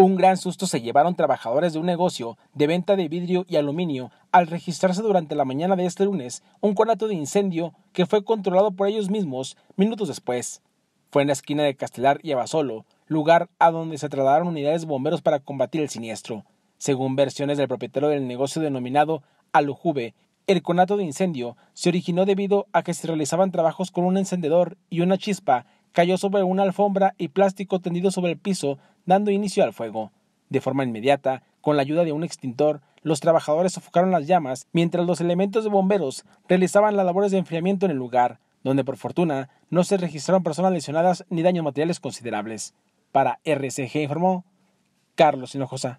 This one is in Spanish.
Un gran susto se llevaron trabajadores de un negocio de venta de vidrio y aluminio al registrarse durante la mañana de este lunes un conato de incendio que fue controlado por ellos mismos minutos después. Fue en la esquina de Castelar y Abasolo, lugar a donde se trasladaron unidades bomberos para combatir el siniestro. Según versiones del propietario del negocio denominado Alujube, el conato de incendio se originó debido a que se realizaban trabajos con un encendedor y una chispa cayó sobre una alfombra y plástico tendido sobre el piso, dando inicio al fuego. De forma inmediata, con la ayuda de un extintor, los trabajadores sofocaron las llamas mientras los elementos de bomberos realizaban las labores de enfriamiento en el lugar, donde por fortuna no se registraron personas lesionadas ni daños materiales considerables. Para RCG informó Carlos Hinojosa.